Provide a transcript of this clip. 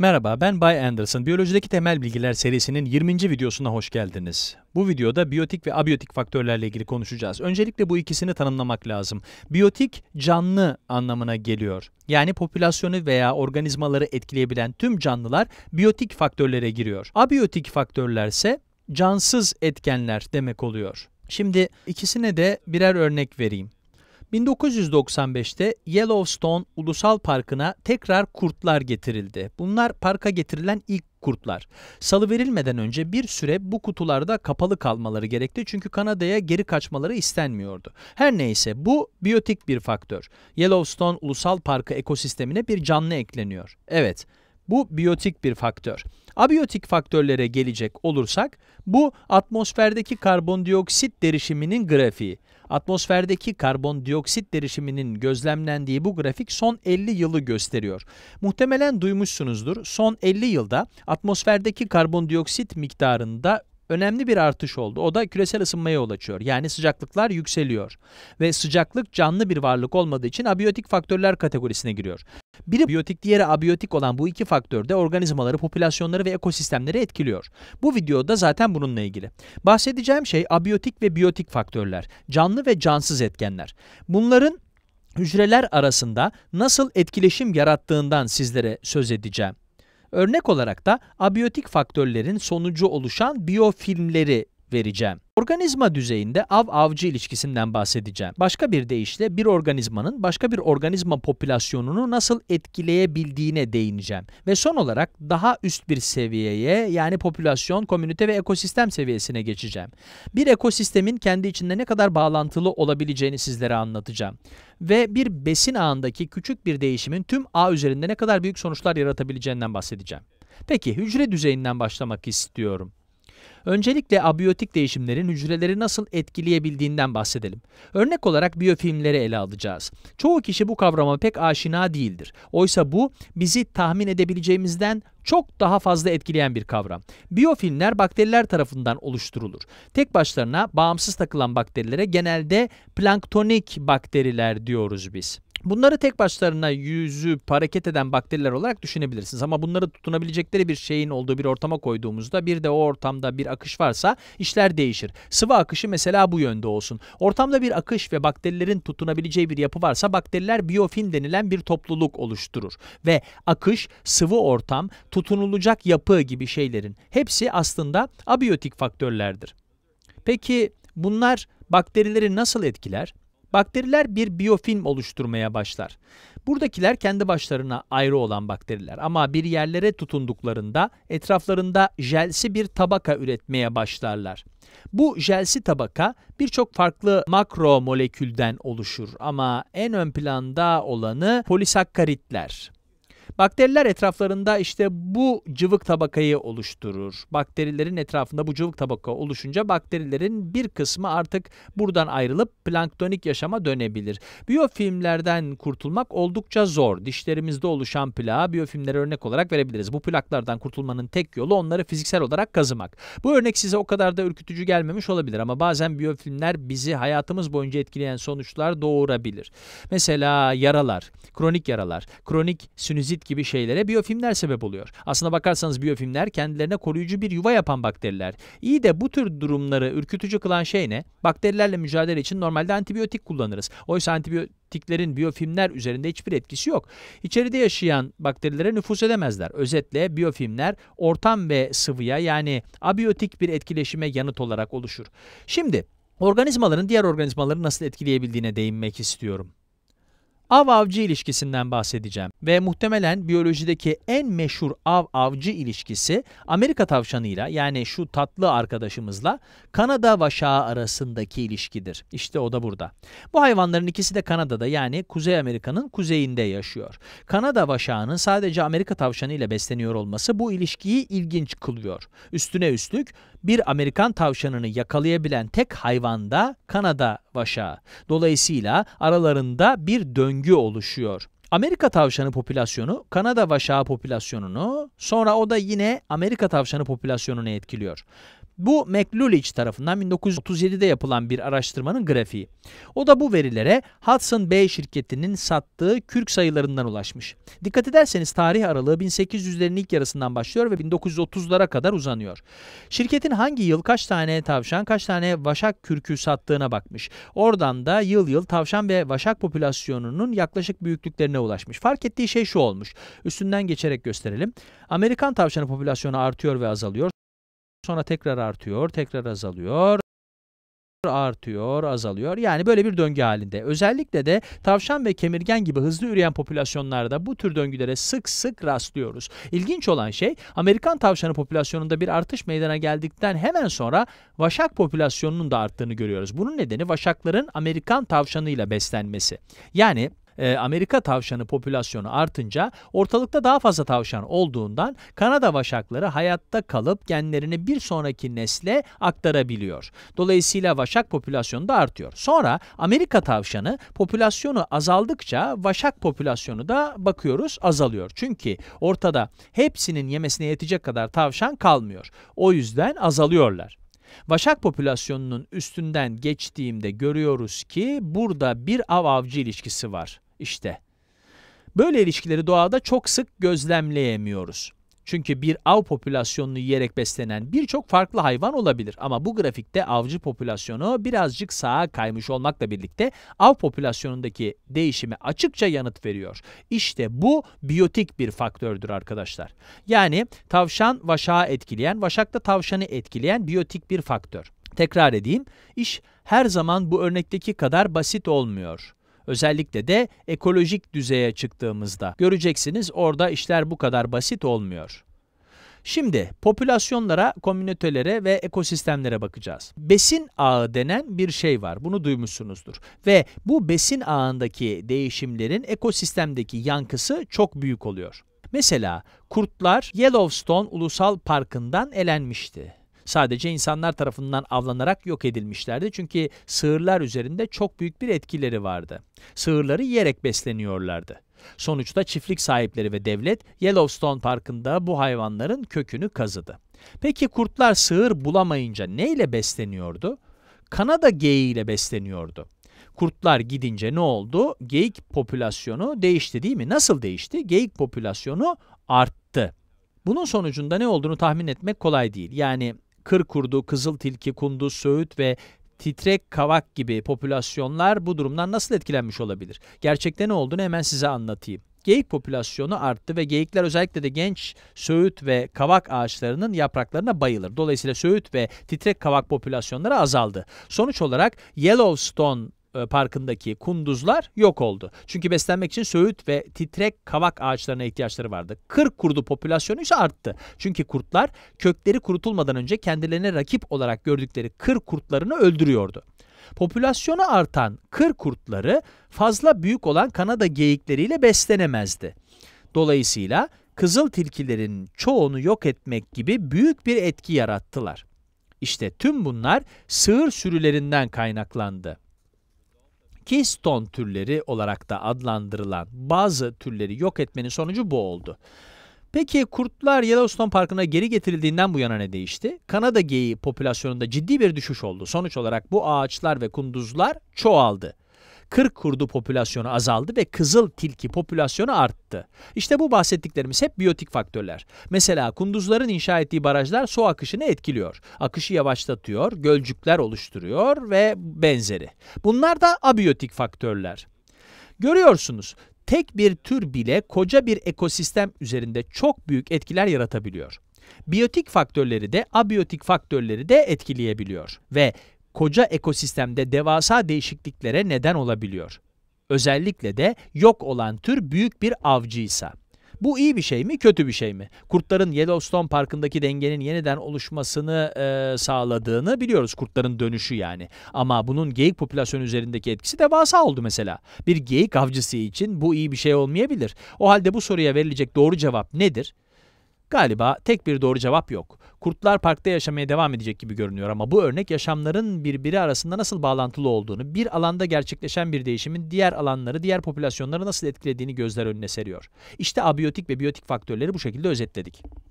Merhaba, ben Bay Anderson. Biyolojideki temel bilgiler serisinin 20. videosuna hoş geldiniz. Bu videoda biyotik ve abiyotik faktörlerle ilgili konuşacağız. Öncelikle bu ikisini tanımlamak lazım. Biyotik, canlı anlamına geliyor. Yani popülasyonu veya organizmaları etkileyebilen tüm canlılar biyotik faktörlere giriyor. Abiyotik faktörlerse cansız etkenler demek oluyor. Şimdi ikisine de birer örnek vereyim. 1995'te Yellowstone Ulusal Parkı'na tekrar kurtlar getirildi. Bunlar parka getirilen ilk kurtlar. Salı verilmeden önce bir süre bu kutularda kapalı kalmaları gerekti çünkü Kanada'ya geri kaçmaları istenmiyordu. Her neyse bu biyotik bir faktör. Yellowstone Ulusal Parkı ekosistemine bir canlı ekleniyor. Evet. Bu biyotik bir faktör. Abiyotik faktörlere gelecek olursak bu atmosferdeki karbondioksit derişiminin grafiği. Atmosferdeki karbondioksit derişiminin gözlemlendiği bu grafik son 50 yılı gösteriyor. Muhtemelen duymuşsunuzdur. Son 50 yılda atmosferdeki karbondioksit miktarında önemli bir artış oldu. O da küresel ısınmaya yol açıyor. Yani sıcaklıklar yükseliyor. Ve sıcaklık canlı bir varlık olmadığı için abiyotik faktörler kategorisine giriyor. Biri biyotik, diğeri abiyotik olan bu iki faktör de organizmaları, popülasyonları ve ekosistemleri etkiliyor. Bu videoda zaten bununla ilgili. Bahsedeceğim şey abiyotik ve biyotik faktörler, canlı ve cansız etkenler. Bunların hücreler arasında nasıl etkileşim yarattığından sizlere söz edeceğim. Örnek olarak da abiyotik faktörlerin sonucu oluşan biyofilmleri vereceğim. Organizma düzeyinde av-avcı ilişkisinden bahsedeceğim. Başka bir deyişle bir organizmanın başka bir organizma popülasyonunu nasıl etkileyebildiğine değineceğim. Ve son olarak daha üst bir seviyeye yani popülasyon, komünite ve ekosistem seviyesine geçeceğim. Bir ekosistemin kendi içinde ne kadar bağlantılı olabileceğini sizlere anlatacağım. Ve bir besin ağındaki küçük bir değişimin tüm ağ üzerinde ne kadar büyük sonuçlar yaratabileceğinden bahsedeceğim. Peki hücre düzeyinden başlamak istiyorum. Öncelikle abiyotik değişimlerin hücreleri nasıl etkileyebildiğinden bahsedelim. Örnek olarak biyofilmleri ele alacağız. Çoğu kişi bu kavrama pek aşina değildir. Oysa bu bizi tahmin edebileceğimizden çok daha fazla etkileyen bir kavram. Biyofilmler bakteriler tarafından oluşturulur. Tek başlarına bağımsız takılan bakterilere genelde planktonik bakteriler diyoruz biz. Bunları tek başlarına yüzüp hareket eden bakteriler olarak düşünebilirsiniz. Ama bunları tutunabilecekleri bir şeyin olduğu bir ortama koyduğumuzda bir de o ortamda bir akış varsa işler değişir. Sıvı akışı mesela bu yönde olsun. Ortamda bir akış ve bakterilerin tutunabileceği bir yapı varsa bakteriler biyofin denilen bir topluluk oluşturur. Ve akış, sıvı ortam, tutunulacak yapı gibi şeylerin hepsi aslında abiyotik faktörlerdir. Peki bunlar bakterileri nasıl etkiler? Bakteriler bir biyofilm oluşturmaya başlar. Buradakiler kendi başlarına ayrı olan bakteriler ama bir yerlere tutunduklarında etraflarında jelsi bir tabaka üretmeye başlarlar. Bu jelsi tabaka birçok farklı makromolekülden oluşur ama en ön planda olanı polisakkaritler. Bakteriler etraflarında işte bu cıvık tabakayı oluşturur. Bakterilerin etrafında bu cıvık tabaka oluşunca bakterilerin bir kısmı artık buradan ayrılıp planktonik yaşama dönebilir. Biyofilmlerden kurtulmak oldukça zor. Dişlerimizde oluşan plağa biyofilmlere örnek olarak verebiliriz. Bu plaklardan kurtulmanın tek yolu onları fiziksel olarak kazımak. Bu örnek size o kadar da ürkütücü gelmemiş olabilir ama bazen biyofilmler bizi hayatımız boyunca etkileyen sonuçlar doğurabilir. Mesela yaralar, kronik yaralar, kronik sinüzit gibi şeylere biyofilmler sebep oluyor. Aslına bakarsanız biyofilmler kendilerine koruyucu bir yuva yapan bakteriler. İyi de bu tür durumları ürkütücü kılan şey ne? Bakterilerle mücadele için normalde antibiyotik kullanırız. Oysa antibiyotik tiklerin biyofilmler üzerinde hiçbir etkisi yok. İçeride yaşayan bakterilere nüfus edemezler. Özetle biyofilmler ortam ve sıvıya yani abiyotik bir etkileşime yanıt olarak oluşur. Şimdi Organizmaların diğer organizmaları nasıl etkileyebildiğine değinmek istiyorum av-avcı ilişkisinden bahsedeceğim ve muhtemelen biyolojideki en meşhur av-avcı ilişkisi Amerika tavşanıyla yani şu tatlı arkadaşımızla Kanada vaşağı arasındaki ilişkidir. İşte o da burada. Bu hayvanların ikisi de Kanada'da yani Kuzey Amerika'nın kuzeyinde yaşıyor. Kanada vaşağının sadece Amerika tavşanı ile besleniyor olması bu ilişkiyi ilginç kılıyor. Üstüne üstlük bir Amerikan tavşanını yakalayabilen tek hayvan da Kanada vaşağı. Dolayısıyla aralarında bir döngü döngü oluşuyor. Amerika tavşanı popülasyonu Kanada vaşağı popülasyonunu sonra o da yine Amerika tavşanı popülasyonunu etkiliyor. Bu McLulich tarafından 1937'de yapılan bir araştırmanın grafiği. O da bu verilere Hudson Bay şirketinin sattığı kürk sayılarından ulaşmış. Dikkat ederseniz tarih aralığı 1800'lerin ilk yarısından başlıyor ve 1930'lara kadar uzanıyor. Şirketin hangi yıl kaç tane tavşan, kaç tane vaşak kürkü sattığına bakmış. Oradan da yıl yıl tavşan ve vaşak popülasyonunun yaklaşık büyüklüklerine ulaşmış. Fark ettiği şey şu olmuş. Üstünden geçerek gösterelim. Amerikan tavşanı popülasyonu artıyor ve azalıyor. Sonra tekrar artıyor, tekrar azalıyor artıyor, azalıyor. Yani böyle bir döngü halinde. Özellikle de tavşan ve kemirgen gibi hızlı üreyen popülasyonlarda bu tür döngülere sık sık rastlıyoruz. İlginç olan şey Amerikan tavşanı popülasyonunda bir artış meydana geldikten hemen sonra vaşak popülasyonunun da arttığını görüyoruz. Bunun nedeni vaşakların Amerikan tavşanıyla beslenmesi. Yani ee, Amerika tavşanı popülasyonu artınca ortalıkta daha fazla tavşan olduğundan Kanada vaşakları hayatta kalıp genlerini bir sonraki nesle aktarabiliyor. Dolayısıyla vaşak popülasyonu da artıyor. Sonra Amerika tavşanı popülasyonu azaldıkça vaşak popülasyonu da bakıyoruz azalıyor. Çünkü ortada hepsinin yemesine yetecek kadar tavşan kalmıyor. O yüzden azalıyorlar. Vaşak popülasyonunun üstünden geçtiğimde görüyoruz ki burada bir av avcı ilişkisi var. İşte. Böyle ilişkileri doğada çok sık gözlemleyemiyoruz. Çünkü bir av popülasyonunu yiyerek beslenen birçok farklı hayvan olabilir ama bu grafikte avcı popülasyonu birazcık sağa kaymış olmakla birlikte av popülasyonundaki değişimi açıkça yanıt veriyor. İşte bu biyotik bir faktördür arkadaşlar. Yani tavşan vaşağı etkileyen, vaşakta tavşanı etkileyen biyotik bir faktör. Tekrar edeyim, iş her zaman bu örnekteki kadar basit olmuyor. Özellikle de ekolojik düzeye çıktığımızda göreceksiniz orada işler bu kadar basit olmuyor. Şimdi popülasyonlara, komünitelere ve ekosistemlere bakacağız. Besin ağı denen bir şey var. Bunu duymuşsunuzdur. Ve bu besin ağındaki değişimlerin ekosistemdeki yankısı çok büyük oluyor. Mesela kurtlar Yellowstone Ulusal Parkı'ndan elenmişti. Sadece insanlar tarafından avlanarak yok edilmişlerdi çünkü sığırlar üzerinde çok büyük bir etkileri vardı. Sığırları yiyerek besleniyorlardı. Sonuçta çiftlik sahipleri ve devlet Yellowstone Parkı'nda bu hayvanların kökünü kazıdı. Peki kurtlar sığır bulamayınca neyle besleniyordu? Kanada geyiği ile besleniyordu. Kurtlar gidince ne oldu? Geyik popülasyonu değişti değil mi? Nasıl değişti? Geyik popülasyonu arttı. Bunun sonucunda ne olduğunu tahmin etmek kolay değil. Yani kır kurdu, kızıl tilki, kunduz, söğüt ve titrek kavak gibi popülasyonlar bu durumdan nasıl etkilenmiş olabilir? Gerçekte ne olduğunu hemen size anlatayım. Geyik popülasyonu arttı ve geyikler özellikle de genç söğüt ve kavak ağaçlarının yapraklarına bayılır. Dolayısıyla söğüt ve titrek kavak popülasyonları azaldı. Sonuç olarak Yellowstone e, parkı'ndaki kunduzlar yok oldu. Çünkü beslenmek için söğüt ve titrek kavak ağaçlarına ihtiyaçları vardı. Kırk kurdu popülasyonu ise arttı. Çünkü kurtlar kökleri kurutulmadan önce kendilerine rakip olarak gördükleri kır kurtlarını öldürüyordu. Popülasyonu artan kır kurtları fazla büyük olan Kanada geyikleriyle beslenemezdi. Dolayısıyla kızıl tilkilerin çoğunu yok etmek gibi büyük bir etki yarattılar. İşte tüm bunlar sığır sürülerinden kaynaklandı keystone türleri olarak da adlandırılan bazı türleri yok etmenin sonucu bu oldu. Peki kurtlar Yellowstone Parkı'na geri getirildiğinden bu yana ne değişti? Kanada geyiği popülasyonunda ciddi bir düşüş oldu. Sonuç olarak bu ağaçlar ve kunduzlar çoğaldı. Kırk kurdu popülasyonu azaldı ve kızıl tilki popülasyonu arttı. İşte bu bahsettiklerimiz hep biyotik faktörler. Mesela kunduzların inşa ettiği barajlar su akışını etkiliyor. Akışı yavaşlatıyor, gölcükler oluşturuyor ve benzeri. Bunlar da abiyotik faktörler. Görüyorsunuz tek bir tür bile koca bir ekosistem üzerinde çok büyük etkiler yaratabiliyor. Biyotik faktörleri de abiyotik faktörleri de etkileyebiliyor ve koca ekosistemde devasa değişikliklere neden olabiliyor. Özellikle de yok olan tür büyük bir avcıysa. Bu iyi bir şey mi, kötü bir şey mi? Kurtların Yellowstone Parkı'ndaki dengenin yeniden oluşmasını e, sağladığını biliyoruz. Kurtların dönüşü yani. Ama bunun geyik popülasyonu üzerindeki etkisi devasa oldu mesela. Bir geyik avcısı için bu iyi bir şey olmayabilir. O halde bu soruya verilecek doğru cevap nedir? Galiba tek bir doğru cevap yok. Kurtlar parkta yaşamaya devam edecek gibi görünüyor ama bu örnek yaşamların birbiri arasında nasıl bağlantılı olduğunu, bir alanda gerçekleşen bir değişimin diğer alanları, diğer popülasyonları nasıl etkilediğini gözler önüne seriyor. İşte abiyotik ve biyotik faktörleri bu şekilde özetledik.